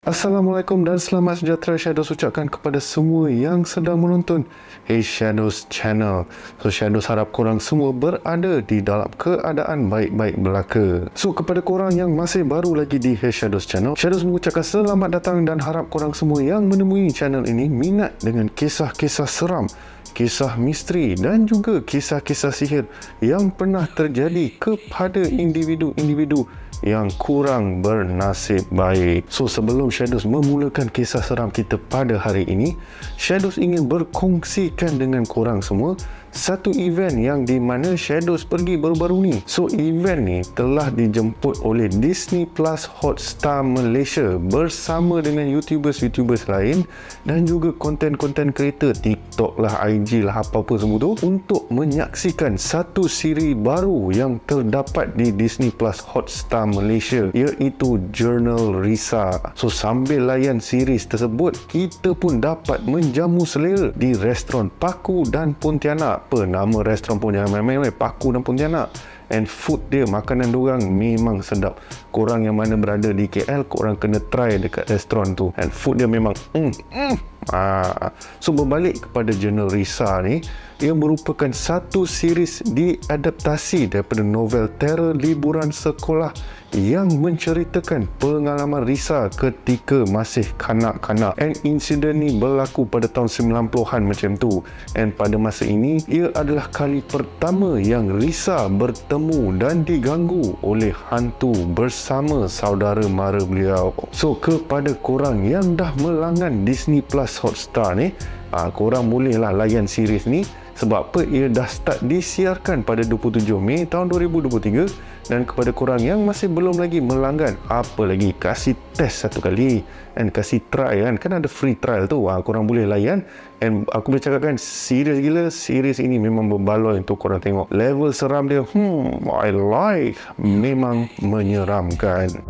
Assalamualaikum dan selamat sejahtera Shadows ucapkan kepada semua yang sedang menonton Hey Shadows Channel So Shadows harap korang semua berada di dalam keadaan baik-baik belaka So kepada korang yang masih baru lagi di Hey Shadows Channel Shadows mengucapkan selamat datang dan harap korang semua yang menemui channel ini Minat dengan kisah-kisah seram kisah misteri dan juga kisah-kisah sihir yang pernah terjadi kepada individu-individu yang kurang bernasib baik. So sebelum Shadows memulakan kisah seram kita pada hari ini, Shadows ingin berkongsikan dengan korang semua satu event yang di mana Shadows pergi baru-baru ni. So event ni telah dijemput oleh Disney Plus Hotstar Malaysia bersama dengan YouTubers-YouTubers lain dan juga konten-konten kreator TikTok lah, IG lah, apa-apa semua tu untuk menyaksikan satu siri baru yang terdapat di Disney Plus Hotstar Malaysia iaitu Journal Risa. So sambil layan series tersebut, kita pun dapat menjamu selera di restoran Paku dan Pontianak apa nama restoran pun jangan main-main weh. Paku dan pun dia nak. And food dia, makanan orang memang sedap. Korang yang mana berada di KL, korang kena try dekat restoran tu. And food dia memang mm, mm, Ah, so berbalik kepada jurnal Risa ni, ia merupakan satu series diadaptasi daripada novel teror liburan sekolah yang menceritakan pengalaman Risa ketika masih kanak-kanak. And insiden ni berlaku pada tahun 90-an macam tu. Dan pada masa ini, ia adalah kali pertama yang Risa bertemu dan diganggu oleh hantu bersama saudara mara beliau. So kepada korang yang dah melanggan Disney Plus Plus Hotstar ni uh, korang boleh lah layan series ni sebab apa ia dah start disiarkan pada 27 Mei tahun 2023 dan kepada korang yang masih belum lagi melanggan apa lagi kasih test satu kali and kasih try kan kan ada free trial tu ha, korang boleh layan and aku boleh cakap kan, serius gila series ini memang berbaloi untuk korang tengok level seram dia hmm I like memang menyeramkan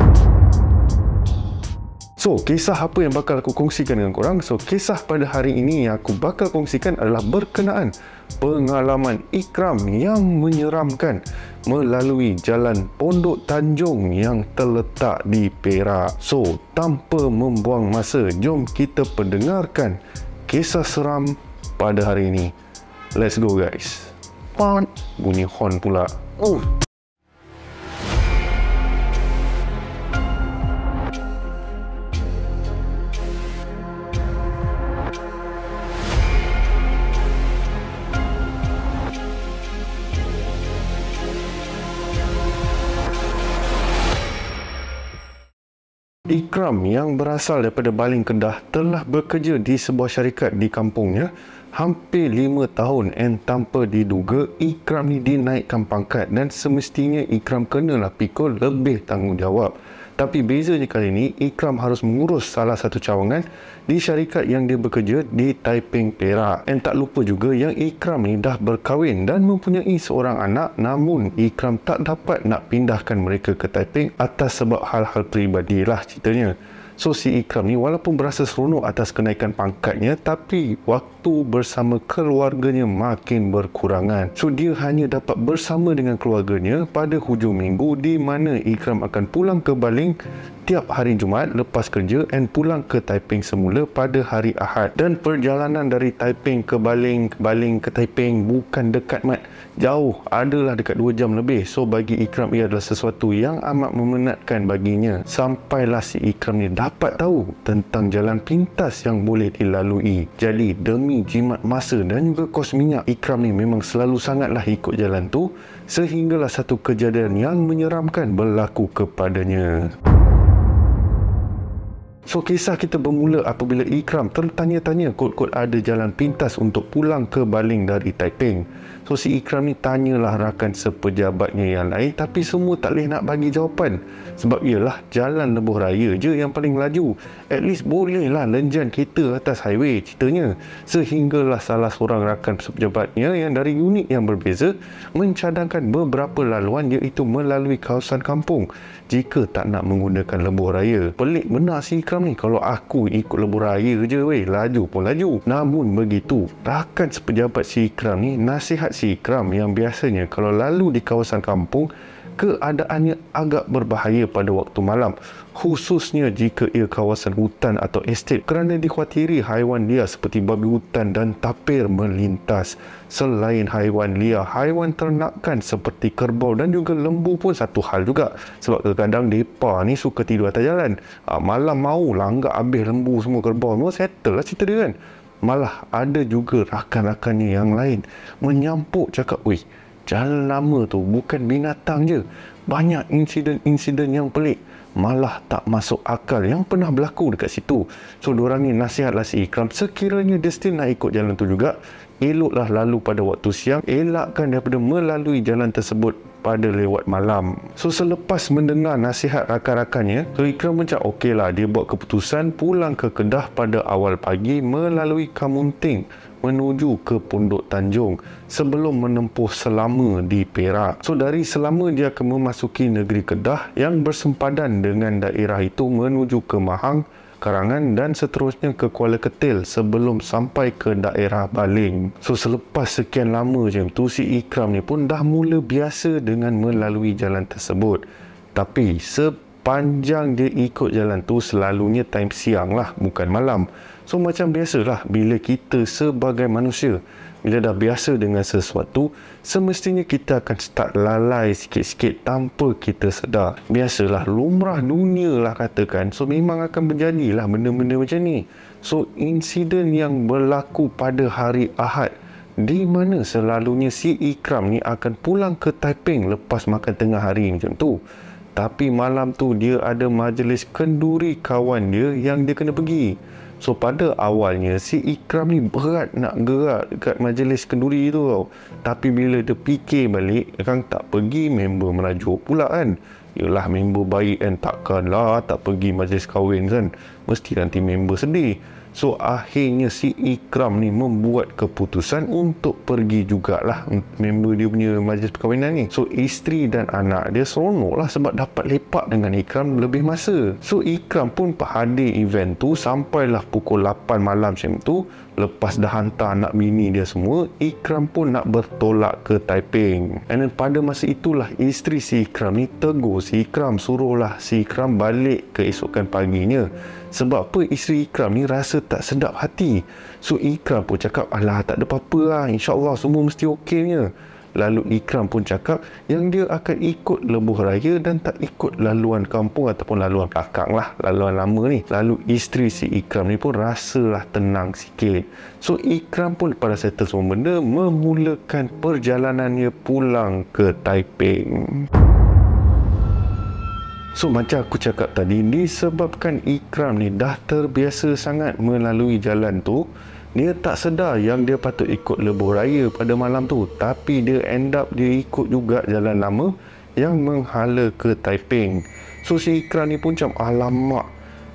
So, kisah apa yang bakal aku kongsikan dengan korang? So, kisah pada hari ini yang aku bakal kongsikan adalah berkenaan pengalaman ikram yang menyeramkan melalui jalan Pondok Tanjung yang terletak di Perak. So, tanpa membuang masa, jom kita pendengarkan kisah seram pada hari ini. Let's go guys. Pan, bunyi horn pula. Oh. Ikram yang berasal daripada Baling Kedah telah bekerja di sebuah syarikat di kampungnya hampir 5 tahun dan tanpa diduga Ikram ni dinaikkan pangkat dan semestinya Ikram kenalah pikul lebih tanggungjawab. Tapi bezanya kali ini, Ikram harus mengurus salah satu cawangan di syarikat yang dia bekerja di Taiping Perak. Dan tak lupa juga yang Ikram ni dah berkahwin dan mempunyai seorang anak namun Ikram tak dapat nak pindahkan mereka ke Taiping atas sebab hal-hal peribadilah ceritanya. So si Ikram ni walaupun berasa seronok atas kenaikan pangkatnya tapi waktu bersama keluarganya makin berkurangan. So dia hanya dapat bersama dengan keluarganya pada hujung minggu di mana Ikram akan pulang ke Baling tiap hari Jumaat lepas kerja and pulang ke Taiping semula pada hari Ahad. Dan perjalanan dari Taiping ke Baling, Baling ke Taiping bukan dekat mat jauh adalah dekat 2 jam lebih so bagi Ikram ia adalah sesuatu yang amat memenatkan baginya sampailah si Ikram ni dapat tahu tentang jalan pintas yang boleh dilalui jadi demi jimat masa dan juga kos minyak Ikram ni memang selalu sangatlah ikut jalan tu sehinggalah satu kejadian yang menyeramkan berlaku kepadanya So kisah kita bermula apabila Ikram tertanya-tanya kot-kot ada jalan pintas untuk pulang ke Baling dari Taiping. Tu si Ikram ni tanyalah rakan sepejabatnya yang lain tapi semua tak boleh nak bagi jawapan. Sebab ialah jalan lebuh raya je yang paling laju. At least bolehlah lenjan kereta atas highway ceritanya. Sehinggalah salah seorang rakan sepejabatnya yang dari unit yang berbeza mencadangkan beberapa laluan iaitu melalui kawasan kampung jika tak nak menggunakan lebuh raya. Pelik benar si Ikram ni kalau aku ikut lebuh raya je weh laju pun laju. Namun begitu rakan sepejabat si Ikram ni nasihat kondisi kram yang biasanya kalau lalu di kawasan kampung keadaannya agak berbahaya pada waktu malam khususnya jika ia kawasan hutan atau estate kerana dikhawatiri haiwan liar seperti babi hutan dan tapir melintas selain haiwan liar haiwan ternakan seperti kerbau dan juga lembu pun satu hal juga sebab kadang-kadang mereka ni suka tidur atas jalan ah, malam mau langgar habis lembu semua kerbau semua settle lah cerita dia kan Malah ada juga rakan-rakannya yang lain menyampuk cakap, weh, jalan lama tu bukan binatang je. Banyak insiden-insiden yang pelik. Malah tak masuk akal yang pernah berlaku dekat situ. So, diorang ni nasihatlah si Ikram. Sekiranya dia still nak ikut jalan tu juga, eloklah lalu pada waktu siang. Elakkan daripada melalui jalan tersebut pada lewat malam. So selepas mendengar nasihat rakan-rakannya, Sri Ikram mencak okey lah, dia buat keputusan pulang ke Kedah pada awal pagi melalui Kamunting menuju ke Pondok Tanjung sebelum menempuh selama di Perak. So dari selama dia akan memasuki negeri Kedah yang bersempadan dengan daerah itu menuju ke Mahang karangan dan seterusnya ke Kuala Ketil sebelum sampai ke daerah Baling. So selepas sekian lama je tu si Ikram ni pun dah mula biasa dengan melalui jalan tersebut. Tapi sepanjang dia ikut jalan tu selalunya time siang lah bukan malam. So macam biasalah bila kita sebagai manusia bila dah biasa dengan sesuatu, semestinya kita akan start lalai sikit-sikit tanpa kita sedar. Biasalah, lumrah dunia lah katakan. So, memang akan berjadilah benda-benda macam ni. So, insiden yang berlaku pada hari Ahad di mana selalunya si Ikram ni akan pulang ke Taiping lepas makan tengah hari macam tu. Tapi malam tu dia ada majlis kenduri kawan dia yang dia kena pergi. So pada awalnya si Ikram ni berat nak gerak dekat majlis kenduri tu tau. Tapi bila dia fikir balik, kan tak pergi member merajuk pula kan. Yalah member baik kan takkanlah tak pergi majlis kahwin kan. Mesti nanti member sedih. So akhirnya si Ikram ni membuat keputusan untuk pergi jugalah member dia punya majlis perkahwinan ni. So isteri dan anak dia seronok lah sebab dapat lepak dengan Ikram lebih masa. So Ikram pun hadir event tu sampailah pukul 8 malam macam tu. Lepas dah hantar anak mini dia semua, Ikram pun nak bertolak ke Taiping. And then pada masa itulah isteri si Ikram ni tegur si Ikram suruhlah si Ikram balik keesokan paginya. Sebab apa isteri Ikram ni rasa tak sedap hati. So Ikram pun cakap, alah tak ada apa-apa lah. InsyaAllah semua mesti okeynya. Lalu Ikram pun cakap yang dia akan ikut lembuh raya dan tak ikut laluan kampung ataupun laluan belakang lah, laluan lama ni. Lalu isteri si Ikram ni pun rasalah tenang sikit. So Ikram pun pada settle semua benda memulakan perjalanannya pulang ke Taiping. So macam aku cakap tadi Disebabkan ikram ni dah terbiasa sangat melalui jalan tu Dia tak sedar yang dia patut ikut lebuh raya pada malam tu Tapi dia end up dia ikut juga jalan lama Yang menghala ke Taiping So si ikram ni pun macam alamak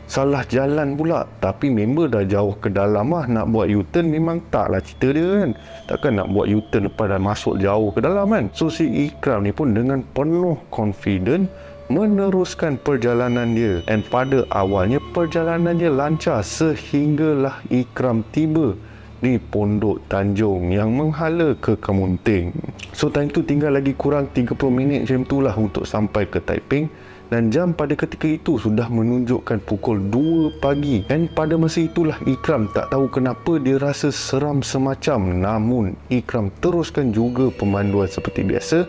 Salah jalan pula Tapi member dah jauh ke dalam lah Nak buat U-turn memang tak lah cerita dia kan Takkan nak buat U-turn lepas dah masuk jauh ke dalam kan So si Ikram ni pun dengan penuh confident meneruskan perjalanan dia and pada awalnya perjalanannya lancar sehinggalah Ikram tiba di Pondok Tanjung yang menghala ke Kemunting. So time tu tinggal lagi kurang 30 minit macam tu lah untuk sampai ke Taiping dan jam pada ketika itu sudah menunjukkan pukul 2 pagi dan pada masa itulah Ikram tak tahu kenapa dia rasa seram semacam namun Ikram teruskan juga pemanduan seperti biasa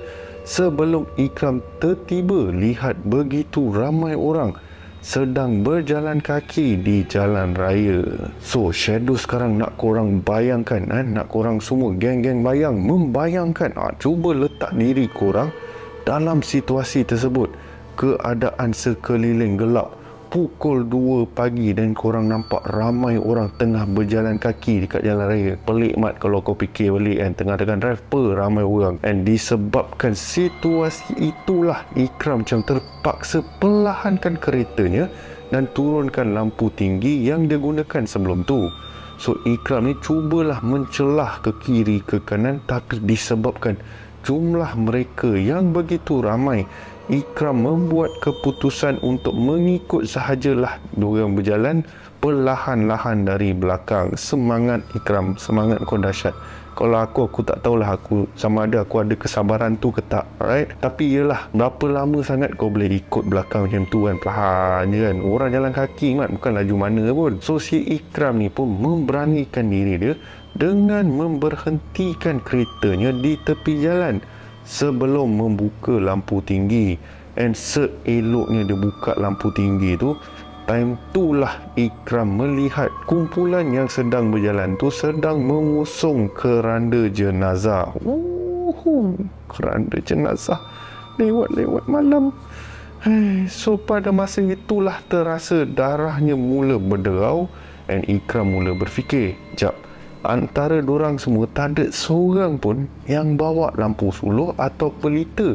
sebelum Ikram tertiba lihat begitu ramai orang sedang berjalan kaki di jalan raya. So, Shadow sekarang nak korang bayangkan, eh? nak korang semua geng-geng bayang, membayangkan, ah, cuba letak diri korang dalam situasi tersebut. Keadaan sekeliling gelap pukul 2 pagi dan korang nampak ramai orang tengah berjalan kaki dekat jalan raya pelik mat kalau kau fikir balik kan tengah dengan driver ramai orang and disebabkan situasi itulah Ikram macam terpaksa perlahankan keretanya dan turunkan lampu tinggi yang dia gunakan sebelum tu so Ikram ni cubalah mencelah ke kiri ke kanan tapi disebabkan jumlah mereka yang begitu ramai Ikram membuat keputusan untuk mengikut sahajalah diorang berjalan perlahan-lahan dari belakang semangat Ikram semangat kau dahsyat kalau aku aku tak tahulah aku sama ada aku ada kesabaran tu ke tak right tapi iyalah berapa lama sangat kau boleh ikut belakang macam tu kan perlahan je kan orang jalan kaki mat bukan laju mana pun so si Ikram ni pun memberanikan diri dia dengan memberhentikan keretanya di tepi jalan sebelum membuka lampu tinggi and seeloknya dia buka lampu tinggi tu time tu lah Ikram melihat kumpulan yang sedang berjalan tu sedang mengusung keranda jenazah Uhuhu, keranda jenazah lewat-lewat malam eh, so pada masa itulah terasa darahnya mula berderau and Ikram mula berfikir jap antara orang semua tak ada seorang pun yang bawa lampu suluh atau pelita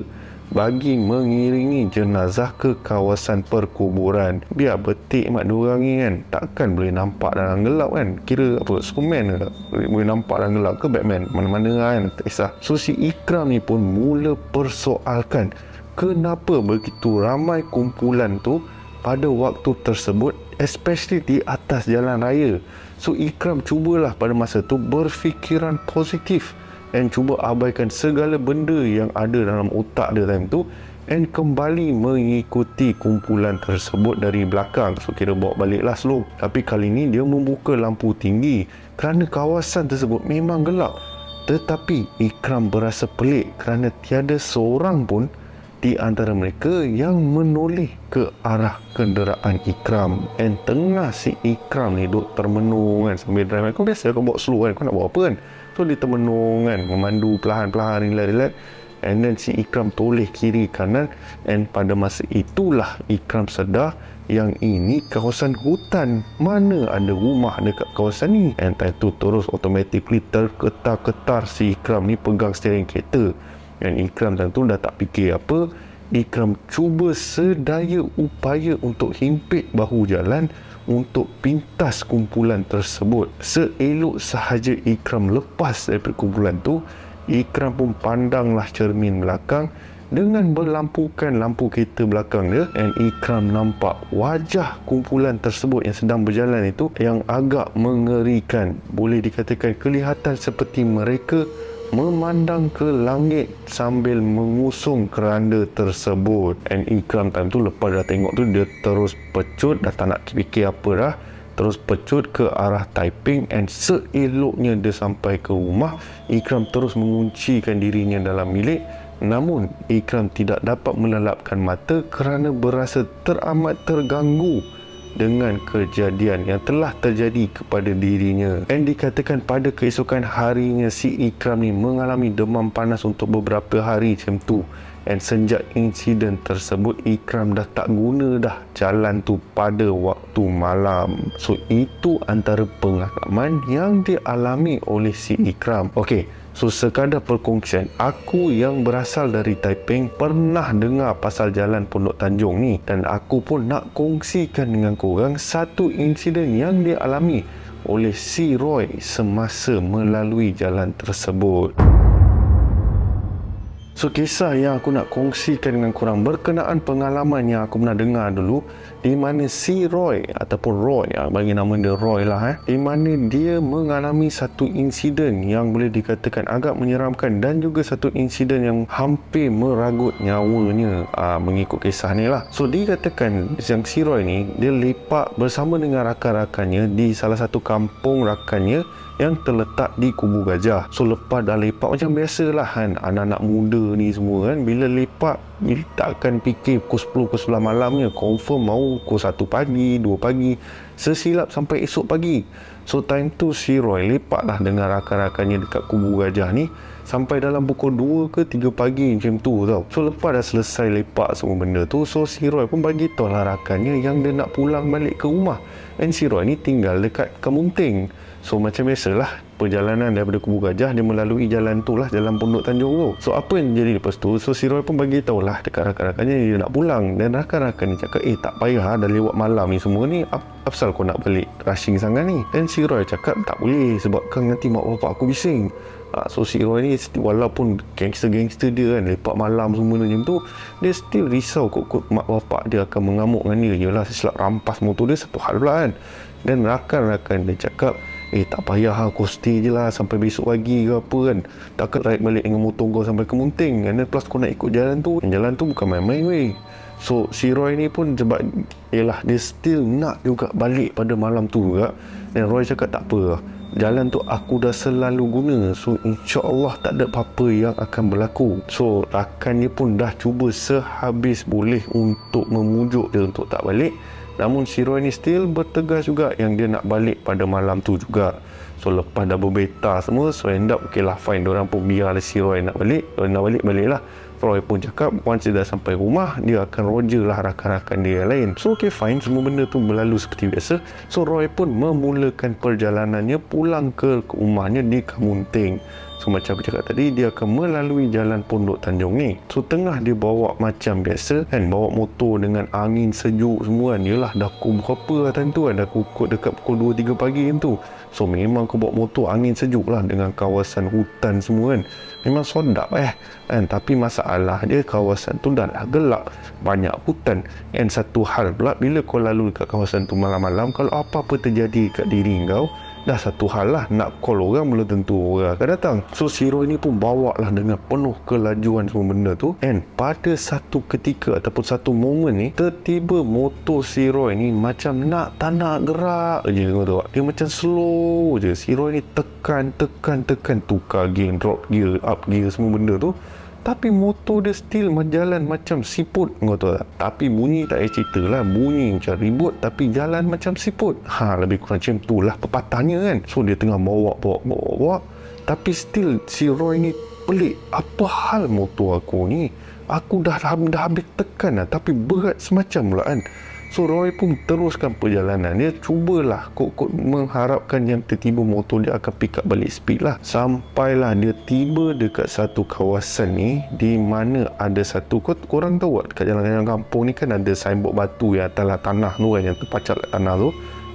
bagi mengiringi jenazah ke kawasan perkuburan biar betik mak diorang ni kan takkan boleh nampak dalam gelap kan kira apa Superman ke boleh nampak dalam gelap ke Batman mana-mana lah kan tak kisah so si Ikram ni pun mula persoalkan kenapa begitu ramai kumpulan tu pada waktu tersebut especially di atas jalan raya So Ikram cubalah pada masa tu berfikiran positif and cuba abaikan segala benda yang ada dalam otak dia time tu and kembali mengikuti kumpulan tersebut dari belakang so kira bawa balik lah slow tapi kali ini dia membuka lampu tinggi kerana kawasan tersebut memang gelap tetapi Ikram berasa pelik kerana tiada seorang pun di antara mereka yang menoleh ke arah kenderaan Ikram and tengah si Ikram ni duduk termenung kan sambil drive kan kau biasa kau bawa slow kan kau nak buat apa kan so dia termenung kan memandu perlahan-perlahan relax-relax and then si Ikram toleh kiri kanan and pada masa itulah Ikram sedar yang ini kawasan hutan mana ada rumah dekat kawasan ni and time tu terus automatically terketar-ketar si Ikram ni pegang steering kereta dan Ikram tentu dah tak fikir apa Ikram cuba sedaya upaya untuk himpit bahu jalan untuk pintas kumpulan tersebut. Seelok sahaja Ikram lepas daripada kumpulan tu, Ikram pun pandanglah cermin belakang dengan berlampukan lampu kereta belakang dia dan Ikram nampak wajah kumpulan tersebut yang sedang berjalan itu yang agak mengerikan. Boleh dikatakan kelihatan seperti mereka memandang ke langit sambil mengusung keranda tersebut and Ikram time tu lepas dah tengok tu dia terus pecut dah tak nak fikir apa dah terus pecut ke arah Taiping and seeloknya dia sampai ke rumah Ikram terus menguncikan dirinya dalam bilik namun Ikram tidak dapat melelapkan mata kerana berasa teramat terganggu dengan kejadian yang telah terjadi kepada dirinya. Andy dikatakan pada keesokan harinya si Ikram ni mengalami demam panas untuk beberapa hari macam tu. And sejak insiden tersebut Ikram dah tak guna dah jalan tu pada waktu malam So itu antara pengalaman yang dialami oleh si Ikram Okay, So sekadar perkongsian Aku yang berasal dari Taiping Pernah dengar pasal jalan Pondok Tanjung ni Dan aku pun nak kongsikan dengan korang Satu insiden yang dia alami Oleh si Roy Semasa melalui jalan tersebut So kisah yang aku nak kongsikan dengan kurang berkenaan pengalaman yang aku pernah dengar dulu di mana si Roy ataupun Roy ya bagi nama dia Roy lah eh di mana dia mengalami satu insiden yang boleh dikatakan agak menyeramkan dan juga satu insiden yang hampir meragut nyawanya aa, ah, mengikut kisah ni lah so dikatakan yang si Roy ni dia lepak bersama dengan rakan-rakannya di salah satu kampung rakannya yang terletak di kubu gajah so lepas dah lepak macam biasa lah kan anak-anak muda ni semua kan bila lepak ni takkan fikir pukul 10 pukul 11 malamnya confirm mau pukul 1 pagi 2 pagi sesilap sampai esok pagi so time tu si Roy lepak lah dengan rakan-rakannya dekat kubu gajah ni sampai dalam pukul 2 ke 3 pagi macam tu tau so lepas dah selesai lepak semua benda tu so si Roy pun bagi tahu lah rakannya yang dia nak pulang balik ke rumah and si Roy ni tinggal dekat Kemunting So macam biasalah perjalanan daripada Kubu Gajah dia melalui jalan tu lah jalan Pondok Tanjung tu. So apa yang jadi lepas tu? So si Roy pun bagi tahu lah dekat rakan-rakannya dia nak pulang dan rakan-rakan ni cakap eh tak payah ah, dah lewat malam ni semua ni apa Apsal kau nak balik rushing sangat ni Dan si Roy cakap tak boleh Sebab kan nanti mak bapak aku bising ha, So si Roy ni walaupun gangster-gangster dia kan Lepak malam semua ni macam tu Dia still risau kot-kot mak bapak dia akan mengamuk dengan dia Yelah silap rampas motor dia satu hal pula kan Dan rakan-rakan dia cakap Eh tak payah lah kau stay je lah sampai besok pagi ke apa kan Takkan ride balik dengan motor kau sampai ke Munting Dan eh, plus kau nak ikut jalan tu Jalan tu bukan main-main weh So si Roy ni pun sebab Yelah dia still nak juga balik pada malam tu juga Dan Roy cakap tak apa lah Jalan tu aku dah selalu guna So insya Allah tak ada apa-apa yang akan berlaku So rakannya pun dah cuba sehabis boleh untuk memujuk dia untuk tak balik Namun si Roy ni still bertegas juga yang dia nak balik pada malam tu juga. So lepas dah berbeta semua, so end up okay lah fine. Diorang pun biar si Roy nak balik. Diorang nak balik, balik lah. Roy pun cakap once dia dah sampai rumah dia akan roger lah rakan-rakan dia yang lain so okay fine semua benda tu berlalu seperti biasa so Roy pun memulakan perjalanannya pulang ke rumahnya di Kamunting So macam aku cakap tadi Dia akan melalui jalan pondok Tanjung ni So tengah dia bawa macam biasa kan Bawa motor dengan angin sejuk semua kan Yelah dah aku berapa lah time tu kan Dah aku dekat pukul 2-3 pagi kan tu So memang aku bawa motor angin sejuk lah Dengan kawasan hutan semua kan Memang sodap eh kan? Tapi masalah dia kawasan tu dah lah gelap Banyak hutan And satu hal pula Bila kau lalu dekat kawasan tu malam-malam Kalau apa-apa terjadi kat diri kau dah satu hal lah nak call orang belum tentu orang akan datang so Siro ini pun bawa lah dengan penuh kelajuan semua benda tu and pada satu ketika ataupun satu momen ni tertiba motor Siro ini macam nak tak nak gerak je tu dia macam slow je Siro ini tekan tekan tekan tukar gear drop gear up gear semua benda tu tapi motor dia still berjalan macam siput kau tahu tak tapi bunyi tak payah cerita lah bunyi macam ribut tapi jalan macam siput ha lebih kurang macam tu lah pepatahnya kan so dia tengah mawak bawak bawak, bawak. tapi still si Roy ni pelik apa hal motor aku ni aku dah, dah, dah habis tekan lah tapi berat semacam pula kan So Roy pun teruskan perjalanan dia Cubalah kot-kot mengharapkan yang tertiba motor dia akan pick up balik speed lah Sampailah dia tiba dekat satu kawasan ni Di mana ada satu kot Korang tahu tak dekat jalan-jalan kampung ni kan ada signboard batu yang atas lah tanah tu kan Yang terpacat kat tanah tu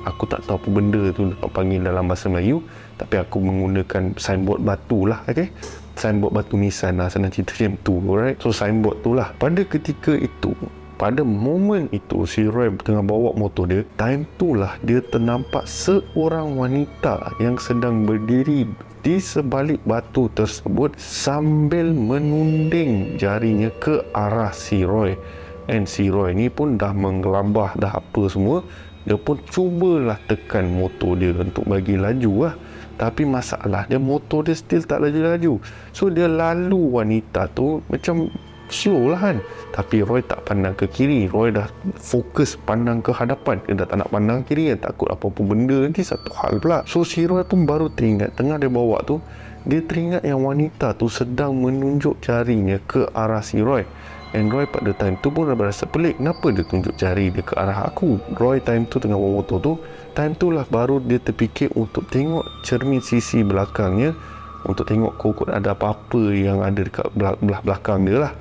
Aku tak tahu apa benda tu nak panggil dalam bahasa Melayu Tapi aku menggunakan signboard batu lah okay? Signboard batu nisan lah Sana cerita macam tu alright? So signboard tu lah Pada ketika itu pada momen itu si Roy tengah bawa motor dia time tu lah dia ternampak seorang wanita yang sedang berdiri di sebalik batu tersebut sambil menunding jarinya ke arah si Roy and si Roy ni pun dah menggelabah dah apa semua dia pun cubalah tekan motor dia untuk bagi laju lah tapi masalah dia motor dia still tak laju-laju so dia lalu wanita tu macam slow lah kan tapi Roy tak pandang ke kiri Roy dah fokus pandang ke hadapan dia dah tak nak pandang kiri dia takut apa-apa benda nanti satu hal pula so si Roy pun baru teringat tengah dia bawa tu dia teringat yang wanita tu sedang menunjuk jarinya ke arah si Roy And Roy pada time tu pun berasa pelik Kenapa dia tunjuk jari dia ke arah aku Roy time tu tengah bawa motor tu Time tu lah baru dia terfikir untuk tengok cermin sisi belakangnya untuk tengok kokot ada apa-apa yang ada dekat belah belakang dia lah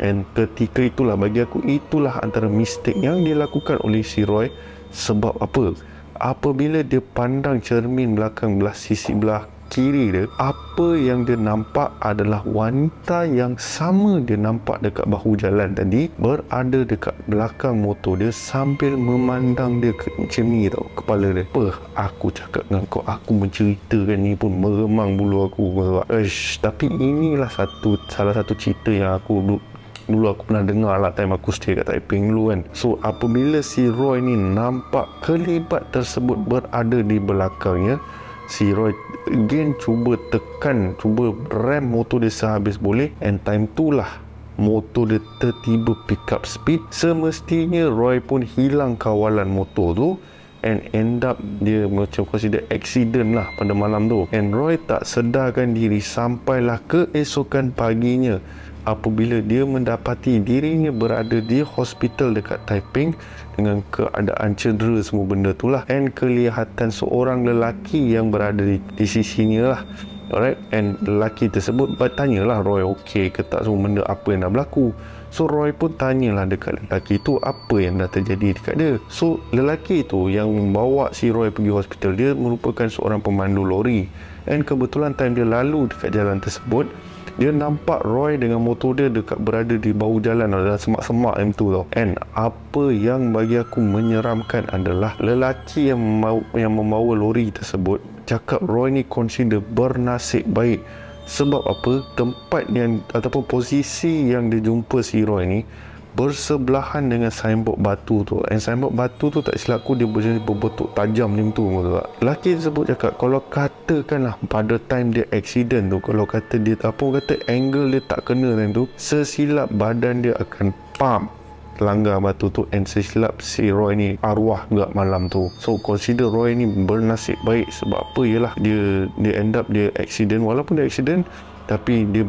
and ketika itulah bagi aku itulah antara mistake yang dia lakukan oleh si Roy sebab apa apabila dia pandang cermin belakang belah sisi belah kiri dia apa yang dia nampak adalah wanita yang sama dia nampak dekat bahu jalan tadi berada dekat belakang motor dia sambil memandang dia ke, macam ni tau kepala dia apa aku cakap dengan kau aku menceritakan ni pun meremang bulu aku Ish, tapi inilah satu salah satu cerita yang aku duk dulu aku pernah dengar lah time aku stay kat Taiping dulu kan so apabila si Roy ni nampak kelibat tersebut berada di belakangnya si Roy again cuba tekan cuba rem motor dia sehabis boleh and time tu lah motor dia tertiba pick up speed semestinya Roy pun hilang kawalan motor tu and end up dia macam consider accident lah pada malam tu and Roy tak sedarkan diri sampailah ke esokan paginya apabila dia mendapati dirinya berada di hospital dekat Taiping dengan keadaan cedera semua benda tu lah and kelihatan seorang lelaki yang berada di, di sisinya lah alright and lelaki tersebut bertanya lah Roy okey ke tak semua benda apa yang dah berlaku So Roy pun tanyalah dekat lelaki tu apa yang dah terjadi dekat dia. So lelaki tu yang membawa si Roy pergi hospital dia merupakan seorang pemandu lori. And kebetulan time dia lalu dekat jalan tersebut, dia nampak Roy dengan motor dia dekat berada di bahu jalan tau, semak-semak M2 tau and apa yang bagi aku menyeramkan adalah lelaki yang membawa, yang membawa lori tersebut cakap Roy ni consider bernasib baik sebab apa tempat yang ataupun posisi yang dia jumpa si Roy ni bersebelahan dengan signboard batu tu and signboard batu tu tak silap aku dia berjenis berbetuk tajam macam tu lelaki tersebut cakap kalau lah pada time dia accident tu kalau kata dia apa kata angle dia tak kena time tu sesilap badan dia akan pump langgar batu tu and sesilap si Roy ni arwah juga malam tu so consider Roy ni bernasib baik sebab apa ialah dia dia end up dia accident walaupun dia accident tapi dia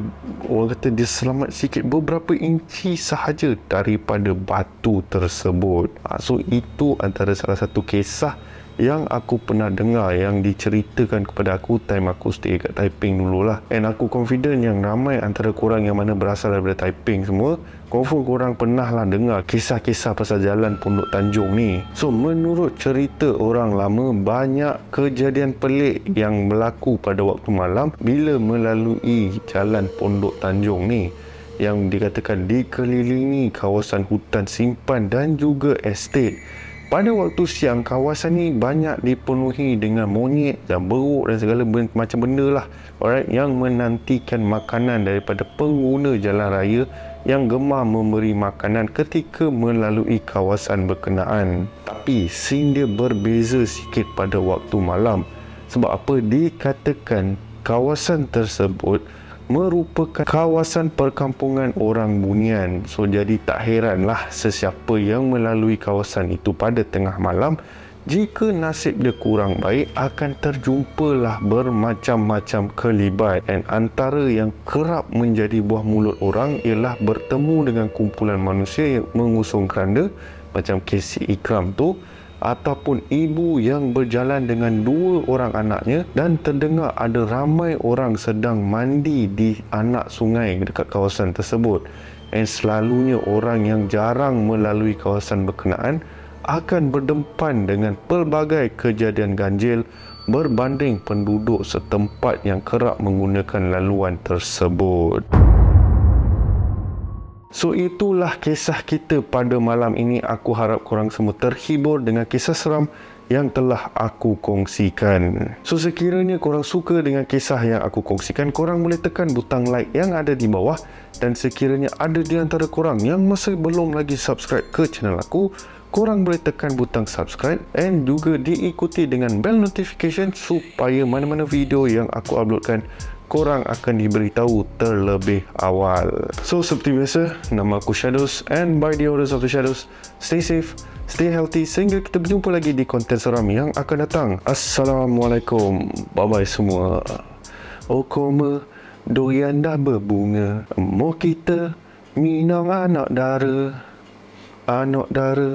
orang kata dia selamat sikit beberapa inci sahaja daripada batu tersebut ah, so itu antara salah satu kisah yang aku pernah dengar yang diceritakan kepada aku time aku stay kat Taiping dulu lah and aku confident yang ramai antara korang yang mana berasal daripada Taiping semua Confirm korang pernah lah dengar kisah-kisah pasal jalan Pondok Tanjung ni. So menurut cerita orang lama, banyak kejadian pelik yang berlaku pada waktu malam bila melalui jalan Pondok Tanjung ni yang dikatakan dikelilingi kawasan hutan simpan dan juga estate. Pada waktu siang, kawasan ni banyak dipenuhi dengan monyet dan beruk dan segala benda, macam benda lah. Alright, yang menantikan makanan daripada pengguna jalan raya yang gemar memberi makanan ketika melalui kawasan berkenaan. Tapi, scene dia berbeza sikit pada waktu malam. Sebab apa dikatakan kawasan tersebut merupakan kawasan perkampungan orang Bunian. So jadi tak heranlah sesiapa yang melalui kawasan itu pada tengah malam jika nasib dia kurang baik akan terjumpalah bermacam-macam kelibat dan antara yang kerap menjadi buah mulut orang ialah bertemu dengan kumpulan manusia yang mengusung keranda macam Casey Ikram tu ataupun ibu yang berjalan dengan dua orang anaknya dan terdengar ada ramai orang sedang mandi di anak sungai dekat kawasan tersebut dan selalunya orang yang jarang melalui kawasan berkenaan akan berdepan dengan pelbagai kejadian ganjil berbanding penduduk setempat yang kerap menggunakan laluan tersebut So itulah kisah kita pada malam ini. Aku harap korang semua terhibur dengan kisah seram yang telah aku kongsikan. So sekiranya korang suka dengan kisah yang aku kongsikan, korang boleh tekan butang like yang ada di bawah dan sekiranya ada di antara korang yang masih belum lagi subscribe ke channel aku, korang boleh tekan butang subscribe and juga diikuti dengan bell notification supaya mana-mana video yang aku uploadkan korang akan diberitahu terlebih awal. So seperti biasa, nama aku Shadows and by the orders of the Shadows, stay safe, stay healthy sehingga kita berjumpa lagi di konten seram yang akan datang. Assalamualaikum, bye-bye semua. Oh koma, durian dah berbunga. Mau kita minum anak dara, anak dara,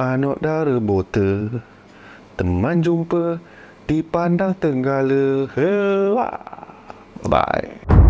anak dara botol. Teman jumpa di pandang tenggala. Hewah! Bye.